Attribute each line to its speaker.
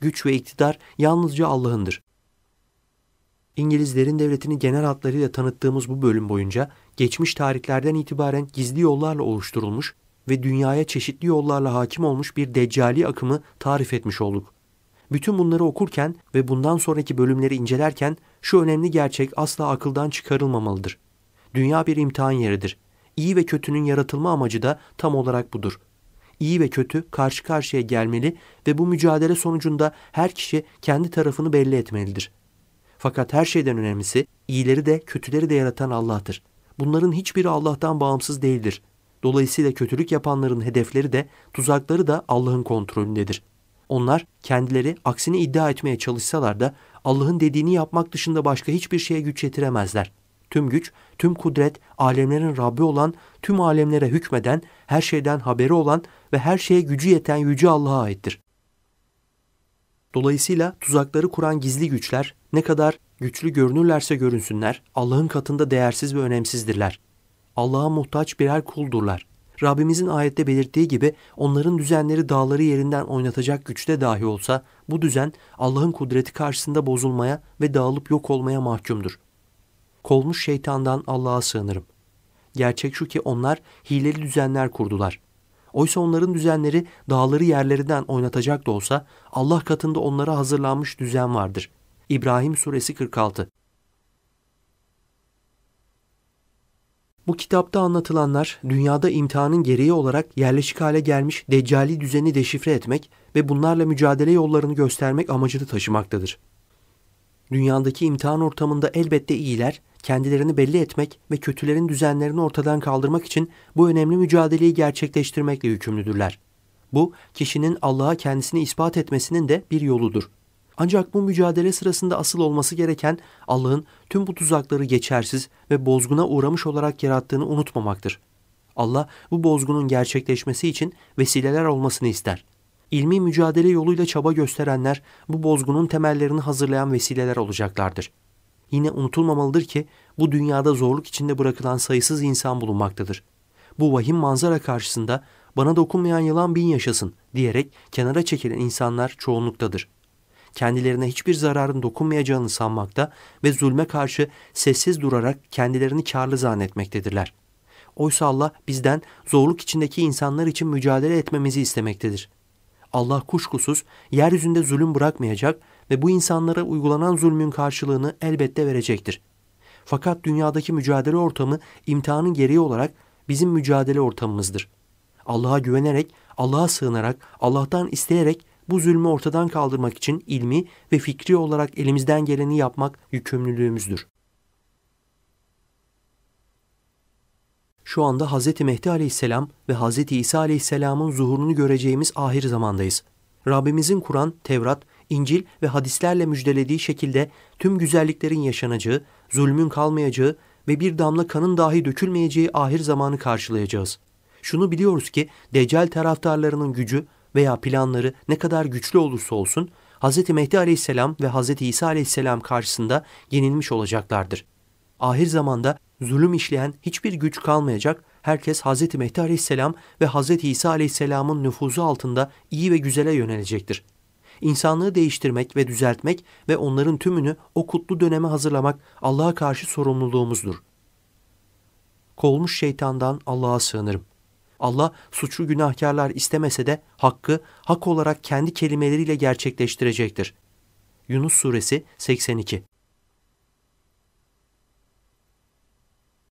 Speaker 1: güç ve iktidar yalnızca Allah'ındır. İngilizlerin devletini genel hatlarıyla tanıttığımız bu bölüm boyunca geçmiş tarihlerden itibaren gizli yollarla oluşturulmuş ve dünyaya çeşitli yollarla hakim olmuş bir deccali akımı tarif etmiş olduk. Bütün bunları okurken ve bundan sonraki bölümleri incelerken şu önemli gerçek asla akıldan çıkarılmamalıdır. Dünya bir imtihan yeridir. İyi ve kötünün yaratılma amacı da tam olarak budur.'' iyi ve kötü karşı karşıya gelmeli ve bu mücadele sonucunda her kişi kendi tarafını belli etmelidir. Fakat her şeyden önemlisi iyileri de kötüleri de yaratan Allah'tır. Bunların hiçbiri Allah'tan bağımsız değildir. Dolayısıyla kötülük yapanların hedefleri de tuzakları da Allah'ın kontrolündedir. Onlar kendileri aksini iddia etmeye çalışsalar da Allah'ın dediğini yapmak dışında başka hiçbir şeye güç yetiremezler tüm güç, tüm kudret, alemlerin Rabbi olan, tüm alemlere hükmeden, her şeyden haberi olan ve her şeye gücü yeten Yüce Allah'a aittir. Dolayısıyla tuzakları kuran gizli güçler ne kadar güçlü görünürlerse görünsünler Allah'ın katında değersiz ve önemsizdirler. Allah'a muhtaç birer kuldurlar. Rabbimizin ayette belirttiği gibi onların düzenleri dağları yerinden oynatacak güçte dahi olsa bu düzen Allah'ın kudreti karşısında bozulmaya ve dağılıp yok olmaya mahkumdur. Kolmuş şeytandan Allah'a sığınırım. Gerçek şu ki onlar hileli düzenler kurdular. Oysa onların düzenleri dağları yerlerinden oynatacak da olsa Allah katında onlara hazırlanmış düzen vardır. İbrahim Suresi 46 Bu kitapta anlatılanlar dünyada imtihanın gereği olarak yerleşik hale gelmiş deccali düzeni deşifre etmek ve bunlarla mücadele yollarını göstermek amacını taşımaktadır. Dünyadaki imtihan ortamında elbette iyiler kendilerini belli etmek ve kötülerin düzenlerini ortadan kaldırmak için bu önemli mücadeleyi gerçekleştirmekle yükümlüdürler. Bu kişinin Allah'a kendisini ispat etmesinin de bir yoludur. Ancak bu mücadele sırasında asıl olması gereken Allah'ın tüm bu tuzakları geçersiz ve bozguna uğramış olarak yarattığını unutmamaktır. Allah bu bozgunun gerçekleşmesi için vesileler olmasını ister ilmi mücadele yoluyla çaba gösterenler bu bozgunun temellerini hazırlayan vesileler olacaklardır. Yine unutulmamalıdır ki bu dünyada zorluk içinde bırakılan sayısız insan bulunmaktadır. Bu vahim manzara karşısında bana dokunmayan yılan bin yaşasın diyerek kenara çekilen insanlar çoğunluktadır. Kendilerine hiçbir zararın dokunmayacağını sanmakta ve zulme karşı sessiz durarak kendilerini karlı zannetmektedirler. Oysa Allah bizden zorluk içindeki insanlar için mücadele etmemizi istemektedir. Allah kuşkusuz yeryüzünde zulüm bırakmayacak ve bu insanlara uygulanan zulmün karşılığını elbette verecektir. Fakat dünyadaki mücadele ortamı imtihanın gereği olarak bizim mücadele ortamımızdır. Allah'a güvenerek, Allah'a sığınarak, Allah'tan isteyerek bu zulmü ortadan kaldırmak için ilmi ve fikri olarak elimizden geleni yapmak yükümlülüğümüzdür. şu anda Hz. Mehdi aleyhisselam ve Hz. İsa aleyhisselamın zuhurunu göreceğimiz ahir zamandayız. Rabbimizin Kur'an, Tevrat, İncil ve hadislerle müjdelediği şekilde tüm güzelliklerin yaşanacağı, zulmün kalmayacağı ve bir damla kanın dahi dökülmeyeceği ahir zamanı karşılayacağız. Şunu biliyoruz ki Deccal taraftarlarının gücü veya planları ne kadar güçlü olursa olsun Hz. Mehdi aleyhisselam ve Hz. İsa aleyhisselam karşısında yenilmiş olacaklardır. Ahir zamanda zulüm işleyen hiçbir güç kalmayacak, herkes Hz. Mehdi aleyhisselam ve Hz. İsa aleyhisselamın nüfuzu altında iyi ve güzele yönelecektir. İnsanlığı değiştirmek ve düzeltmek ve onların tümünü o kutlu döneme hazırlamak Allah'a karşı sorumluluğumuzdur. Kolmuş şeytandan Allah'a sığınırım. Allah suçlu günahkarlar istemese de hakkı hak olarak kendi kelimeleriyle gerçekleştirecektir. Yunus Suresi 82